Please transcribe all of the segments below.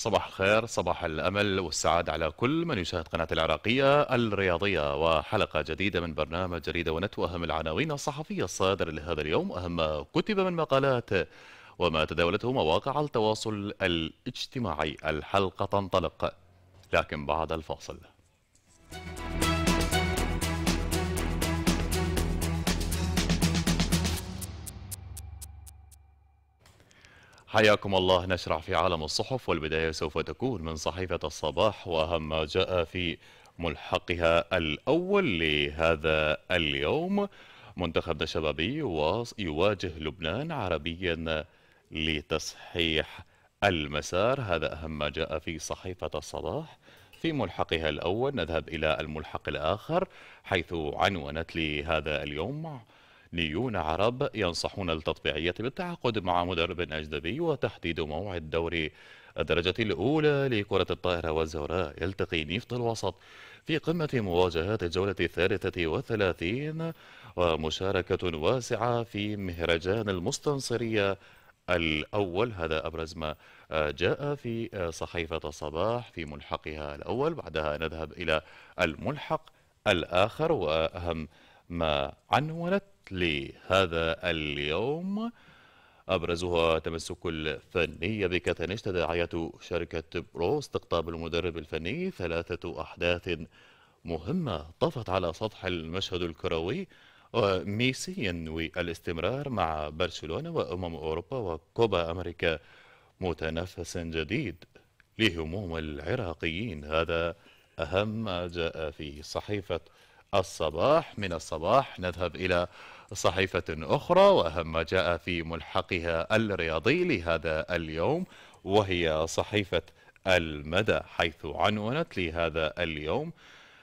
صباح الخير صباح الأمل والسعادة على كل من يشاهد قناة العراقية الرياضية وحلقة جديدة من برنامج جريدة ونت وأهم العناوين الصحفية الصادرة لهذا اليوم أهم ما كتب من مقالات وما تداولته مواقع التواصل الاجتماعي الحلقة تنطلق لكن بعد الفاصل حياكم الله نشرع في عالم الصحف والبداية سوف تكون من صحيفة الصباح وأهم ما جاء في ملحقها الأول لهذا اليوم منتخبنا الشبابي يواجه لبنان عربيا لتصحيح المسار هذا أهم ما جاء في صحيفة الصباح في ملحقها الأول نذهب إلى الملحق الآخر حيث عنونت لهذا اليوم ليون عرب ينصحون التطبيعية بالتعاقد مع مدرب أجنبي وتحديد موعد دوري الدرجة الأولى لكرة الطائرة والزوراء يلتقي نفط الوسط في قمة مواجهات الجولة الثالثة والثلاثين ومشاركة واسعة في مهرجان المستنصرية الأول هذا أبرز ما جاء في صحيفة الصباح في ملحقها الأول بعدها نذهب إلى الملحق الآخر وأهم ما عنونت لهذا اليوم أبرزها تمسك الفني بكاتانيش تداعية شركة برو استقطاب المدرب الفني ثلاثة أحداث مهمة طفت على سطح المشهد الكروي وميسي ينوي الاستمرار مع برشلونة وأمم أوروبا وكوبا أمريكا متنفس جديد لهموم العراقيين هذا أهم ما جاء في صحيفة الصباح من الصباح نذهب إلى صحيفة أخرى وأهم ما جاء في ملحقها الرياضي لهذا اليوم وهي صحيفة المدى حيث عنونت لهذا اليوم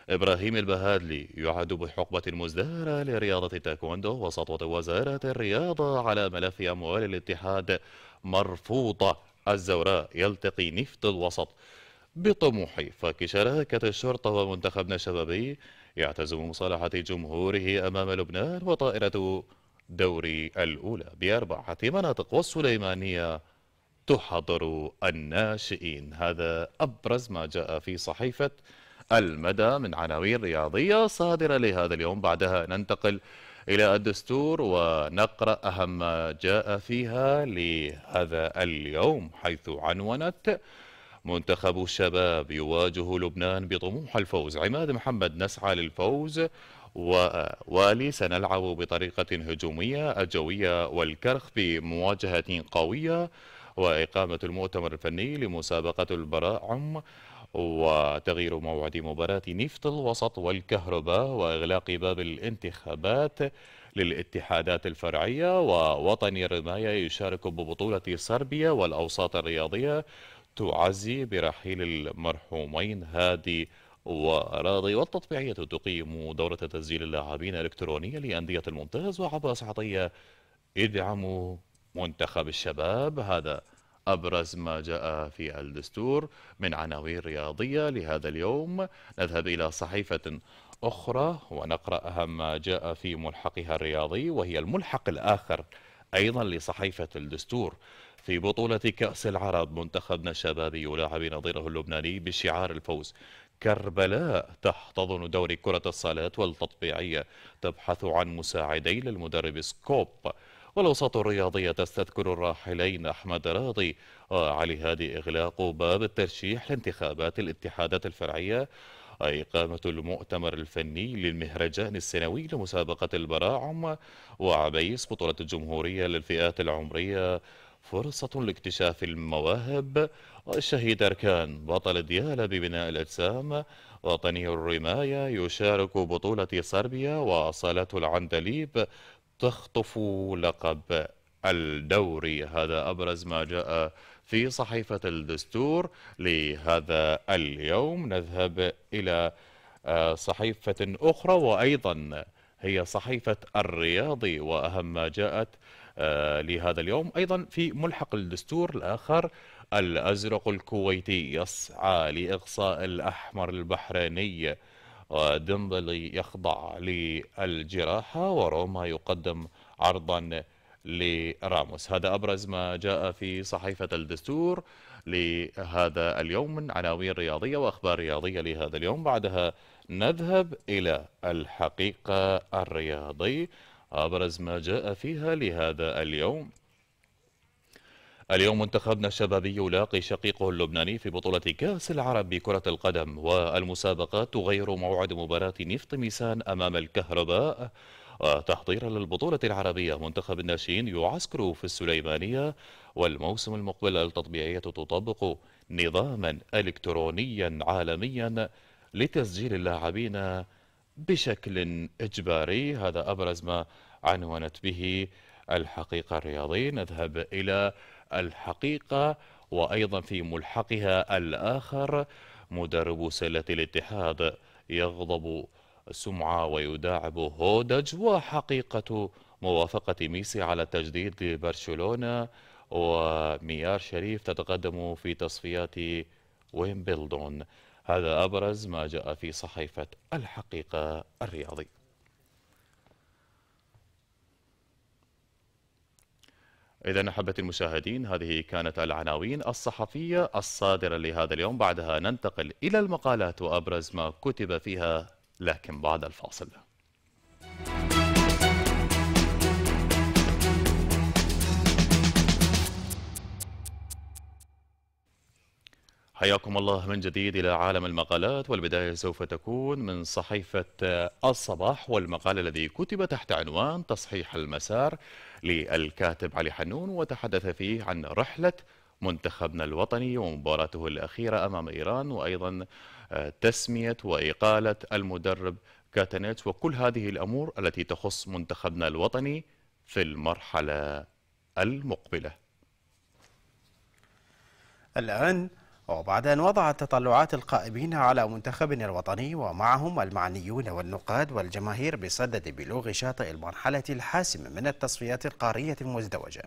إبراهيم البهادلي يعد بحقبة مزدهرة لرياضة التايكوندو وسطوة وزارة الرياضة على ملف أموال الاتحاد مرفوضة الزوراء يلتقي نفط الوسط بطموحي فك شراكة الشرطة ومنتخبنا الشبابي يعتزم مصالحة جمهوره أمام لبنان وطائرة دوري الأولى بأربعة مناطق والسليمانية تحضر الناشئين هذا أبرز ما جاء في صحيفة المدى من عناوين رياضية صادرة لهذا اليوم بعدها ننتقل إلى الدستور ونقرأ أهم ما جاء فيها لهذا اليوم حيث عنونت منتخب الشباب يواجه لبنان بطموح الفوز عماد محمد نسعى للفوز ووالي سنلعب بطريقة هجومية الجوية والكرخ في مواجهة قوية وإقامة المؤتمر الفني لمسابقة البراعم وتغيير موعد مباراة نفط الوسط والكهرباء وإغلاق باب الانتخابات للاتحادات الفرعية ووطني الرماية يشارك ببطولة صربيا والأوساط الرياضية تعزي برحيل المرحومين هادي وراضي والتطبيعية تقيم دورة تسجيل اللاعبين الإلكترونية لأندية الممتاز وعبر صحطية ادعموا منتخب الشباب هذا أبرز ما جاء في الدستور من عناوين رياضية لهذا اليوم نذهب إلى صحيفة أخرى ونقرأ أهم ما جاء في ملحقها الرياضي وهي الملحق الآخر أيضا لصحيفة الدستور في بطولة كأس العرب منتخبنا الشبابي يلاعب نظيره اللبناني بشعار الفوز كربلاء تحتضن دوري كرة الصالات والتطبيعية تبحث عن مساعدين للمدرب سكوب والأوساط الرياضية تستذكر الراحلين أحمد راضي وعلي هادي إغلاق باب الترشيح لانتخابات الاتحادات الفرعية إقامة المؤتمر الفني للمهرجان السنوي لمسابقة البراعم وعبيس بطولة الجمهورية للفئات العمرية فرصة لاكتشاف المواهب الشهيد أركان بطل ديالة ببناء الأجسام وطني الرماية يشارك بطولة صربيا وصالة العندليب تخطف لقب الدوري هذا أبرز ما جاء في صحيفة الدستور لهذا اليوم نذهب إلى آه، صحيفة أخرى وأيضا هي صحيفة الرياضي وأهم ما جاءت آه، لهذا اليوم أيضا في ملحق الدستور الآخر الأزرق الكويتي يسعى لإقصاء الأحمر البحريني ودنبلي يخضع للجراحة وروما يقدم عرضا لراموس هذا أبرز ما جاء في صحيفة الدستور لهذا اليوم من عناوين رياضية وأخبار رياضية لهذا اليوم بعدها نذهب إلى الحقيقة الرياضي أبرز ما جاء فيها لهذا اليوم اليوم منتخبنا الشبابي يلاقي شقيقه اللبناني في بطولة كأس العرب بكرة القدم والمسابقات تغير موعد مباراة نفط ميسان أمام الكهرباء وتحضيرا للبطولة العربية منتخب الناشئين يعسكر في السليمانية والموسم المقبل التطبيعية تطبق نظاما إلكترونيا عالميا لتسجيل اللاعبين بشكل إجباري هذا أبرز ما عنونت به الحقيقة الرياضي نذهب إلى الحقيقة وأيضا في ملحقها الآخر مدرب سلة الاتحاد يغضب سمعة ويداعب هودج وحقيقة موافقة ميسي على تجديد لبرشلونة وميار شريف تتقدم في تصفيات ويمبلدون هذا أبرز ما جاء في صحيفة الحقيقة الرياضي إذا أحبتي المشاهدين هذه كانت العناوين الصحفية الصادرة لهذا اليوم بعدها ننتقل إلى المقالات وأبرز ما كتب فيها لكن بعد الفاصل حياكم الله من جديد إلى عالم المقالات والبداية سوف تكون من صحيفة آه، الصباح والمقال الذي كتب تحت عنوان تصحيح المسار للكاتب علي حنون وتحدث فيه عن رحلة منتخبنا الوطني ومباراته الأخيرة أمام إيران وأيضا آه، تسمية وإقالة المدرب كاتنيتش وكل هذه الأمور التي تخص منتخبنا الوطني في المرحلة المقبلة الآن وبعد أن وضعت تطلعات القائمين على منتخبنا الوطني ومعهم المعنيون والنقاد والجماهير بصدد بلوغ شاطئ المرحلة الحاسمة من التصفيات القارية المزدوجة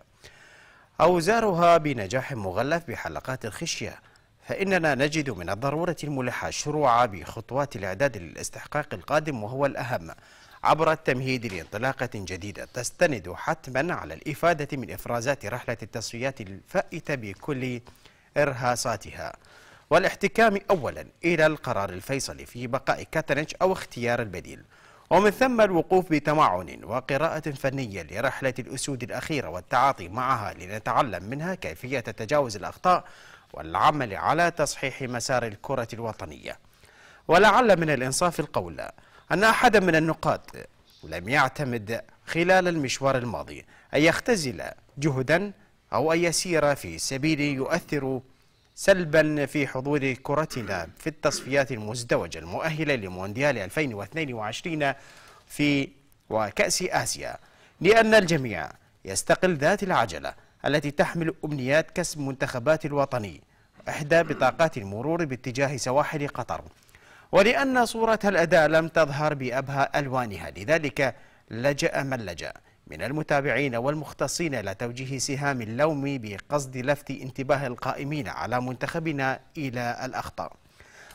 أوزارها بنجاح مغلف بحلقات الخشية فإننا نجد من الضرورة الملحة الشروع بخطوات الإعداد للاستحقاق القادم وهو الأهم عبر التمهيد لانطلاقة جديدة تستند حتما على الإفادة من إفرازات رحلة التصفيات الفائتة بكل إرهاصاتها والاحتكام أولا إلى القرار الفيصلي في بقاء كاترينش أو اختيار البديل ومن ثم الوقوف بتمعن وقراءة فنية لرحلة الأسود الأخيرة والتعاطي معها لنتعلم منها كيفية تجاوز الأخطاء والعمل على تصحيح مسار الكرة الوطنية ولعل من الإنصاف القول أن أحدا من النقاط لم يعتمد خلال المشوار الماضي أن يختزل جهدا أو أن يسير في سبيل يؤثر سلبا في حضور كرتنا في التصفيات المزدوجة المؤهلة لمونديال 2022 في وكأس آسيا لأن الجميع يستقل ذات العجلة التي تحمل أمنيات كسب منتخبات الوطني إحدى بطاقات المرور باتجاه سواحل قطر ولأن صورة الأداء لم تظهر بأبهى ألوانها لذلك لجأ من لجأ من المتابعين والمختصين إلى توجيه سهام اللوم بقصد لفت انتباه القائمين على منتخبنا إلى الأخطاء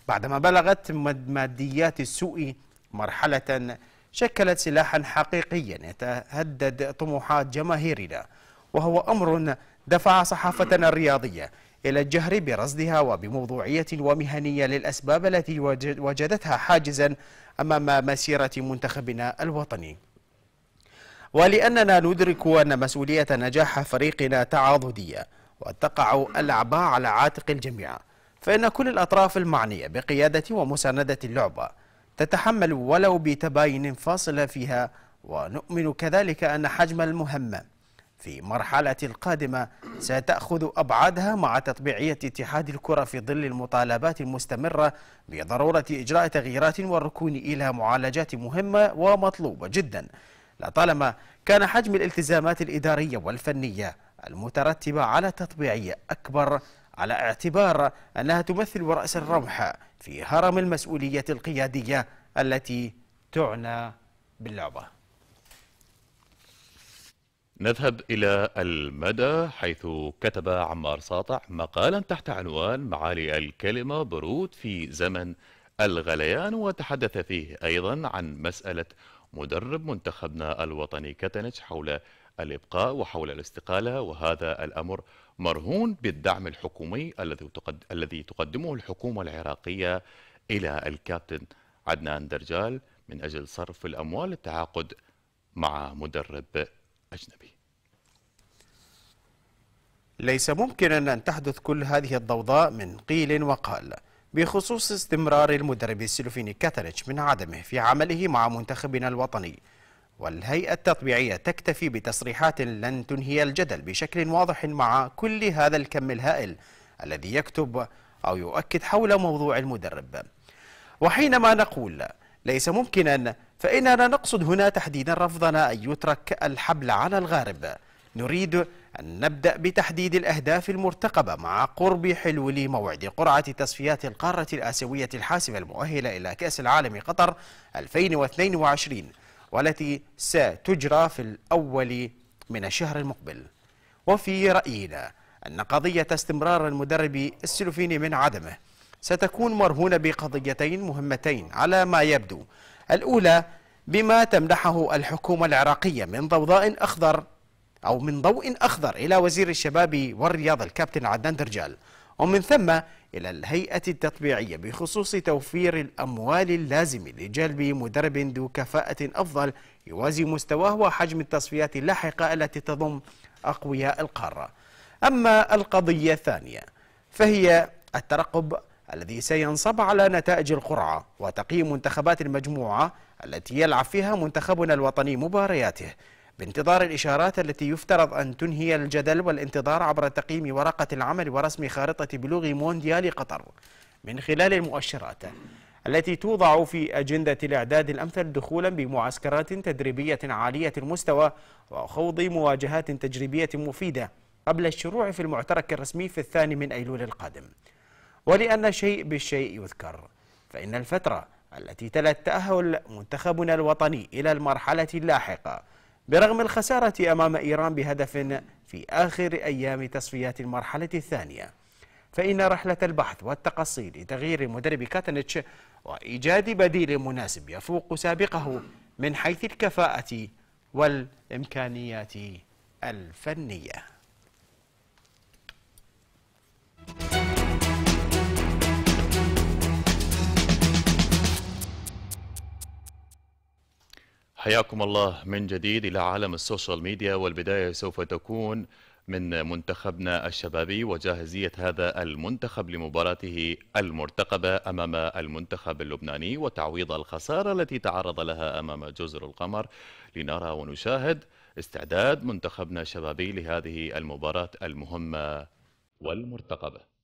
بعدما بلغت ماديات السوء مرحلة شكلت سلاحا حقيقيا يتهدد طموحات جماهيرنا وهو أمر دفع صحافتنا الرياضية إلى الجهر برصدها وبموضوعية ومهنية للأسباب التي وجدتها حاجزا أمام مسيرة منتخبنا الوطني ولأننا ندرك أن مسؤولية نجاح فريقنا تعاضدية وتقع الأعباء على عاتق الجميع فإن كل الأطراف المعنية بقيادة ومساندة اللعبة تتحمل ولو بتباين فاصلة فيها ونؤمن كذلك أن حجم المهمة في مرحلة القادمة ستأخذ أبعادها مع تطبيعية اتحاد الكرة في ظل المطالبات المستمرة بضرورة إجراء تغييرات والركون إلى معالجات مهمة ومطلوبة جداً لطالما كان حجم الالتزامات الإدارية والفنية المترتبة على تطبيعية أكبر على اعتبار أنها تمثل رأس الرمح في هرم المسؤولية القيادية التي تعنى باللعبة نذهب إلى المدى حيث كتب عمار ساطع مقالا تحت عنوان معالي الكلمة برود في زمن الغليان وتحدث فيه أيضا عن مسألة مدرب منتخبنا الوطني كتنج حول الإبقاء وحول الاستقالة وهذا الأمر مرهون بالدعم الحكومي الذي الذي تقدمه الحكومة العراقية إلى الكابتن عدنان درجال من أجل صرف الأموال للتعاقد مع مدرب أجنبي ليس ممكنا أن تحدث كل هذه الضوضاء من قيل وقال بخصوص استمرار المدرب السلوفيني كاتريتش من عدمه في عمله مع منتخبنا الوطني والهيئة التطبيعية تكتفي بتصريحات لن تنهي الجدل بشكل واضح مع كل هذا الكم الهائل الذي يكتب أو يؤكد حول موضوع المدرب وحينما نقول ليس ممكنا فإننا نقصد هنا تحديدا رفضنا أن يترك الحبل على الغارب نريد أن نبدأ بتحديد الأهداف المرتقبة مع قرب حلول موعد قرعة تصفيات القارة الآسيوية الحاسمة المؤهلة إلى كأس العالم قطر 2022 والتي ستجرى في الأول من الشهر المقبل وفي رأينا أن قضية استمرار المدرب السلوفيني من عدمه ستكون مرهونة بقضيتين مهمتين على ما يبدو الأولى بما تمنحه الحكومة العراقية من ضوضاء أخضر أو من ضوء أخضر إلى وزير الشباب والرياضة الكابتن عدنان درجال ومن ثم إلى الهيئة التطبيعية بخصوص توفير الأموال اللازمة لجلب مدرب ذو كفاءة أفضل يوازي مستواه وحجم التصفيات اللاحقة التي تضم أقوياء القارة أما القضية الثانية فهي الترقب الذي سينصب على نتائج القرعة وتقييم منتخبات المجموعة التي يلعب فيها منتخبنا الوطني مبارياته بانتظار الإشارات التي يفترض أن تنهي الجدل والانتظار عبر تقييم ورقة العمل ورسم خارطة بلوغ مونديال قطر من خلال المؤشرات التي توضع في أجندة الإعداد الأمثل دخولا بمعسكرات تدريبية عالية المستوى وخوض مواجهات تجريبية مفيدة قبل الشروع في المعترك الرسمي في الثاني من أيلول القادم ولأن شيء بالشيء يذكر فإن الفترة التي تلت تأهل منتخبنا الوطني إلى المرحلة اللاحقة برغم الخسارة أمام إيران بهدف في آخر أيام تصفيات المرحلة الثانية فإن رحلة البحث والتقصي لتغيير مدرب كاتنتش وإيجاد بديل مناسب يفوق سابقه من حيث الكفاءة والإمكانيات الفنية حياكم الله من جديد إلى عالم السوشيال ميديا والبداية سوف تكون من منتخبنا الشبابي وجاهزية هذا المنتخب لمباراته المرتقبة أمام المنتخب اللبناني وتعويض الخسارة التي تعرض لها أمام جزر القمر لنرى ونشاهد استعداد منتخبنا الشبابي لهذه المباراة المهمة والمرتقبة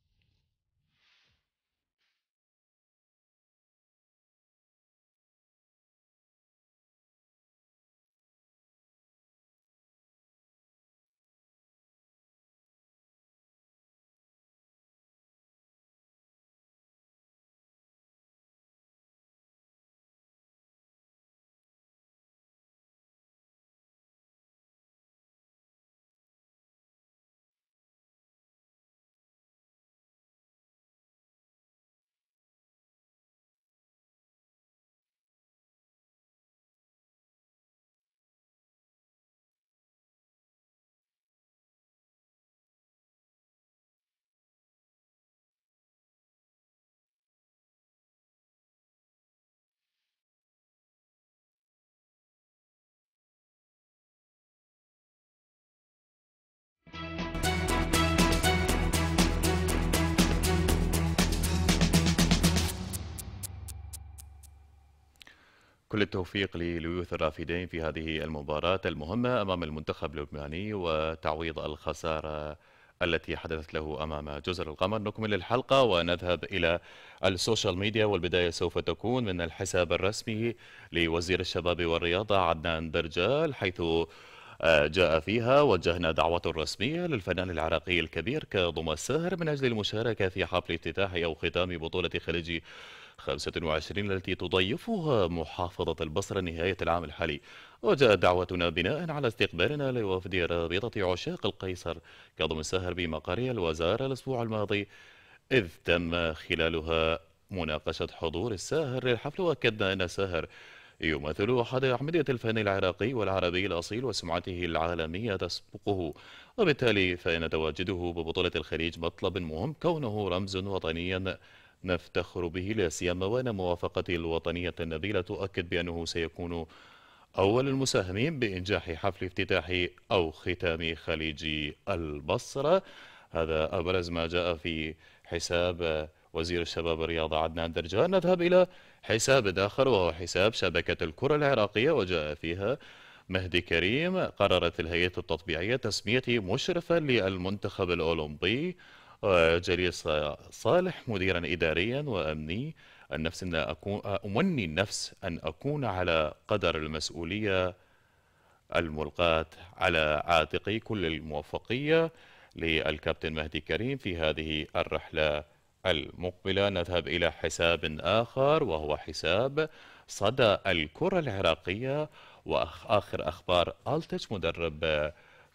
كل التوفيق لليوث الرافدين في هذه المباراة المهمة أمام المنتخب اللبناني وتعويض الخسارة التي حدثت له أمام جزر القمر نكمل الحلقة ونذهب إلى السوشيال ميديا والبداية سوف تكون من الحساب الرسمي لوزير الشباب والرياضة عدنان درجال حيث آه، جاء فيها وجهنا دعوة رسمية للفنان العراقي الكبير كضم الساهر من أجل المشاركة في حفل افتتاح أو ختام بطولة خليج 25 التي تضيفها محافظة البصرة نهاية العام الحالي وجاءت دعوتنا بناء على استقبالنا لوفد رابطة عشاق القيصر كضم السهر بمقر الوزارة الأسبوع الماضي إذ تم خلالها مناقشة حضور الساهر للحفل وأكدنا أن الساهر يمثل أحد أحمدية الفن العراقي والعربي الأصيل وسمعته العالمية تسبقه وبالتالي فإن تواجده ببطولة الخليج مطلب مهم كونه رمز وطنيا نفتخر به لا سيما وان موافقته الوطنيه النبيله تؤكد بانه سيكون أول المساهمين بإنجاح حفل افتتاح أو ختام خليج البصرة هذا أبرز ما جاء في حساب وزير الشباب الرياضة عدنان درجان نذهب إلى حساب آخر وهو حساب شبكة الكرة العراقية وجاء فيها مهدي كريم قررت الهيئة التطبيعية تسميته مشرفا للمنتخب الأولمبي وجليل صالح مديرا إداريا وأمني النفس أن أكون أمني النفس أن أكون على قدر المسؤولية الملقاة على عاتقي كل الموفقية للكابتن مهدي كريم في هذه الرحلة المقبلة نذهب إلى حساب آخر وهو حساب صدى الكرة العراقية وآخر أخبار ألتج مدرب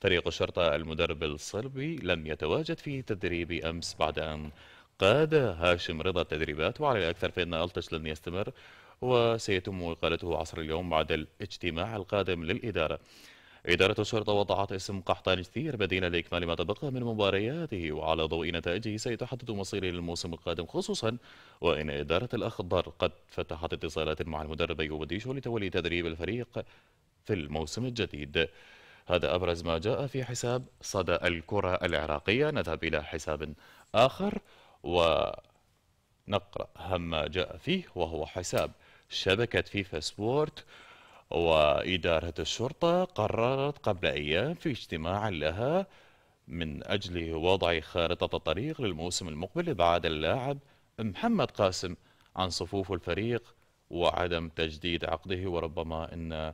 فريق الشرطة المدرب الصربي لم يتواجد في تدريب أمس بعد أن قاد هاشم رضا التدريبات وعلى الأكثر فإن ألتش لن يستمر وسيتم إقالته عصر اليوم بعد الاجتماع القادم للإدارة إدارة الشرطة وضعت اسم قحطان كثير بديلا لإكمال ما تبقى من مبارياته وعلى ضوء نتائجه سيتحدد مصيره للموسم القادم خصوصا وإن إدارة الأخضر قد فتحت اتصالات مع المدرب يوبديشو لتولي تدريب الفريق في الموسم الجديد هذا أبرز ما جاء في حساب صدى الكرة العراقية نذهب إلى حساب آخر ونقرأ هم ما جاء فيه وهو حساب شبكة فيفا سبورت وإدارة الشرطة قررت قبل أيام في اجتماع لها من أجل وضع خارطة الطريق للموسم المقبل بعد اللاعب محمد قاسم عن صفوف الفريق وعدم تجديد عقده وربما أن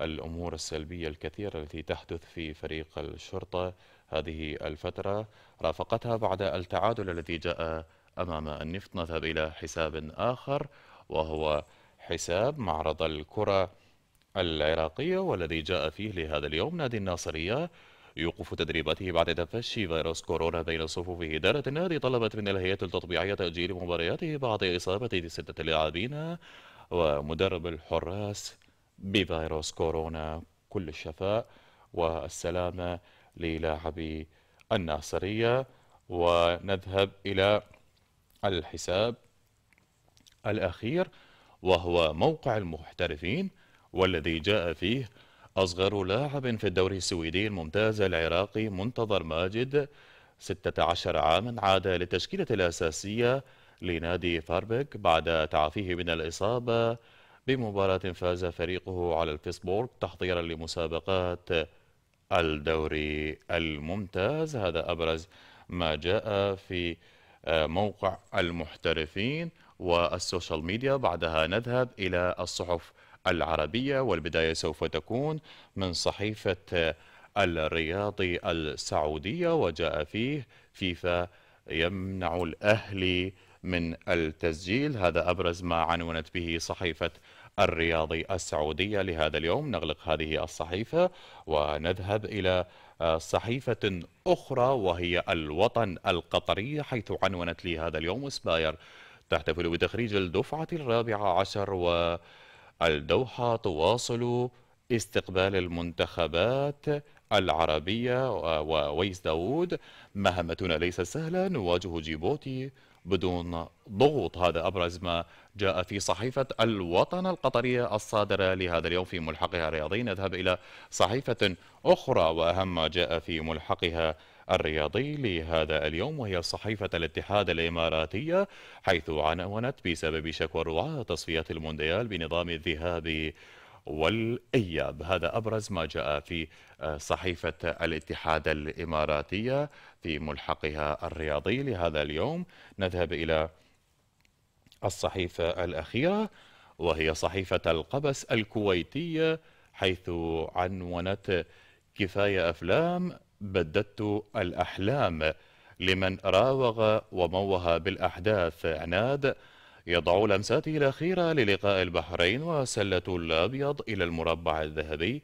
الأمور السلبية الكثيرة التي تحدث في فريق الشرطة هذه الفترة رافقتها بعد التعادل الذي جاء أمام النفط نذهب إلى حساب آخر وهو حساب معرض الكرة العراقية والذي جاء فيه لهذا اليوم نادي الناصرية يوقف تدريباته بعد تفشي فيروس كورونا بين صفوفه إدارة النادي طلبت من الهيئة التطبيعية تأجيل مبارياته بعد إصابة ستة لاعبين ومدرب الحراس بفيروس كورونا كل الشفاء والسلامة للاعبي الناصرية ونذهب إلى الحساب الأخير وهو موقع المحترفين والذي جاء فيه أصغر لاعب في الدوري السويدي الممتاز العراقي منتظر ماجد 16 عاما عاد للتشكيلة الأساسية لنادي فاربك بعد تعافيه من الإصابة بمباراة فاز فريقه على البيسبورغ تحضيرا لمسابقات الدوري الممتاز هذا أبرز ما جاء في آه، موقع المحترفين والسوشيال ميديا بعدها نذهب إلى الصحف العربية والبداية سوف تكون من صحيفة آه، الرياضي السعودية وجاء فيه فيفا يمنع الأهلي من التسجيل هذا أبرز ما عنونت به صحيفة الرياضي السعودية لهذا اليوم نغلق هذه الصحيفة ونذهب إلى آه، صحيفة أخرى وهي الوطن القطري حيث عنونت لي هذا اليوم سباير تحتفل بتخريج الدفعة الرابعة عشر والدوحة تواصل استقبال المنتخبات العربية وويس داوود مهمتنا ليست سهلة نواجه جيبوتي بدون ضغوط هذا أبرز ما جاء في صحيفة الوطن القطرية الصادرة لهذا اليوم في ملحقها الرياضي نذهب إلى صحيفة أخرى وأهم ما جاء في ملحقها الرياضي لهذا اليوم وهي صحيفة الاتحاد الإماراتية حيث عنونت بسبب شكوى الرعاة تصفيات المونديال بنظام الذهاب والإياب هذا أبرز ما جاء في صحيفة الاتحاد الإماراتية في ملحقها الرياضي لهذا اليوم نذهب إلى الصحيفة الأخيرة وهي صحيفة القبس الكويتية حيث عنونت كفاية أفلام بددت الأحلام لمن راوغ وموه بالأحداث عناد يضع لمساته الأخيرة للقاء البحرين وسلة الأبيض إلى المربع الذهبي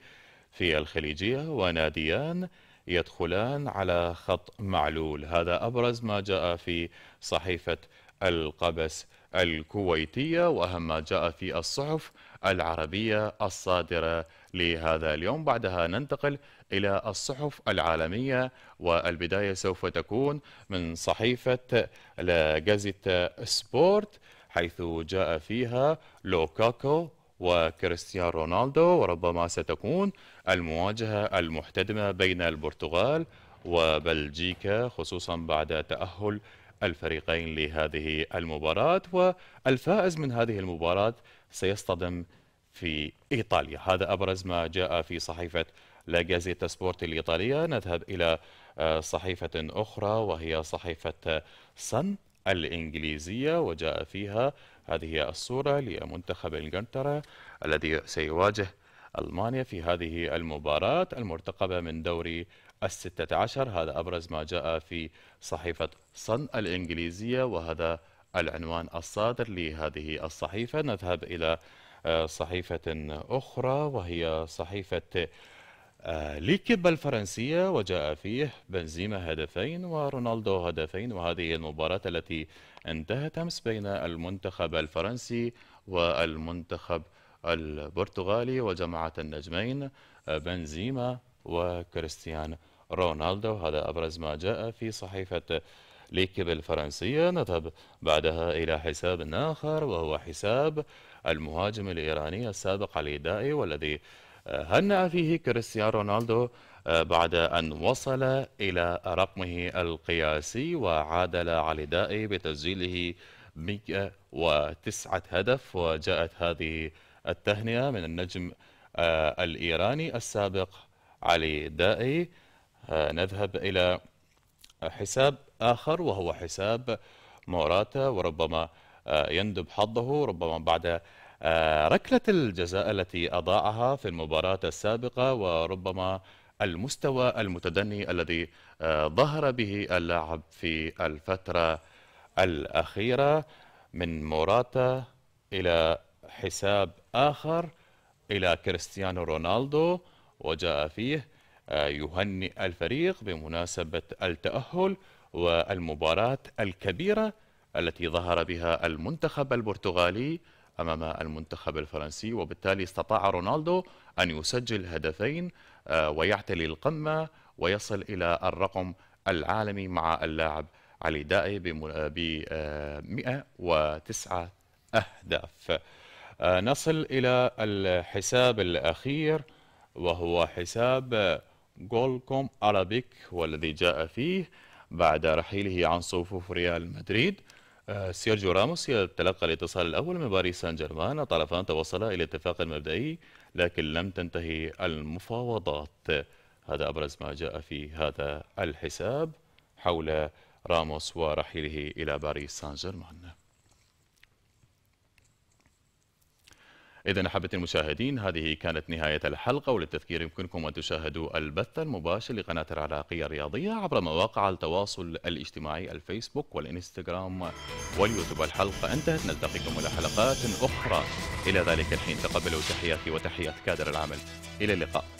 في الخليجية وناديان يدخلان على خط معلول هذا أبرز ما جاء في صحيفة القبس الكويتية وأهم ما جاء في الصحف العربية الصادرة لهذا اليوم بعدها ننتقل إلى الصحف العالمية والبداية سوف تكون من صحيفة لجازيتا سبورت حيث جاء فيها لوكاكو وكريستيانو رونالدو وربما ستكون المواجهة المحتدمة بين البرتغال وبلجيكا خصوصا بعد تأهل الفريقين لهذه المباراة والفائز من هذه المباراة سيصطدم في إيطاليا هذا أبرز ما جاء في صحيفة لا جازيتا سبورت الإيطالية نذهب إلى آه، صحيفة أخرى وهي صحيفة صن الإنجليزية وجاء فيها هذه الصورة لمنتخب إنجلترا الذي سيواجه ألمانيا في هذه المباراة المرتقبة من دوري الستة عشر هذا أبرز ما جاء في صحيفة صن الإنجليزية وهذا العنوان الصادر لهذه الصحيفة نذهب إلى آه، صحيفة أخرى وهي صحيفة آه، ليكيب الفرنسية وجاء فيه بنزيما هدفين ورونالدو هدفين وهذه المباراة التي انتهت أمس بين المنتخب الفرنسي والمنتخب البرتغالي وجمعت النجمين آه، بنزيما وكريستيانو رونالدو هذا أبرز ما جاء في صحيفة ليكيب الفرنسية نذهب بعدها إلى حساب آخر وهو حساب المهاجم الإيراني السابق علي دائي والذي هنأ فيه كريستيانو رونالدو آه، بعد أن وصل إلى رقمه القياسي وعادل علي دائي بتسجيله 109 هدف وجاءت هذه التهنئة من النجم آه، الإيراني السابق علي دائي آه، نذهب إلى حساب آخر وهو حساب موراتا وربما آه، يندب حظه ربما بعد آه، ركلة الجزاء التي أضاعها في المباراة السابقة وربما المستوى المتدني الذي ظهر به اللاعب في الفترة الأخيرة من موراتا إلى حساب آخر إلى كريستيانو رونالدو وجاء فيه يهنئ الفريق بمناسبة التأهل والمباراة الكبيرة التي ظهر بها المنتخب البرتغالي أمام المنتخب الفرنسي وبالتالي استطاع رونالدو أن يسجل هدفين آه، ويعتلي القمة ويصل إلى الرقم العالمي مع اللاعب علي دائي آه، ب 109 آه، أهداف نصل إلى الحساب الأخير وهو حساب جولكوم أرابيك والذي جاء فيه بعد رحيله عن صفوف ريال مدريد آه، سيرجيو راموس يتلقى الاتصال الأول من باريس سان جيرمان الطرفان توصلا إلى اتفاق مبدئي لكن لم تنتهي المفاوضات هذا أبرز ما جاء في هذا الحساب حول راموس ورحيله إلى باريس سان جيرمان إذا أحبتي المشاهدين هذه كانت نهاية الحلقة وللتذكير يمكنكم أن تشاهدوا البث المباشر لقناة العراقية الرياضية عبر مواقع التواصل الاجتماعي الفيسبوك والإنستغرام واليوتيوب الحلقة انتهت نلتقيكم إلى حلقات أخرى إلى ذلك الحين تقبلوا تحياتي وتحيات كادر العمل إلى اللقاء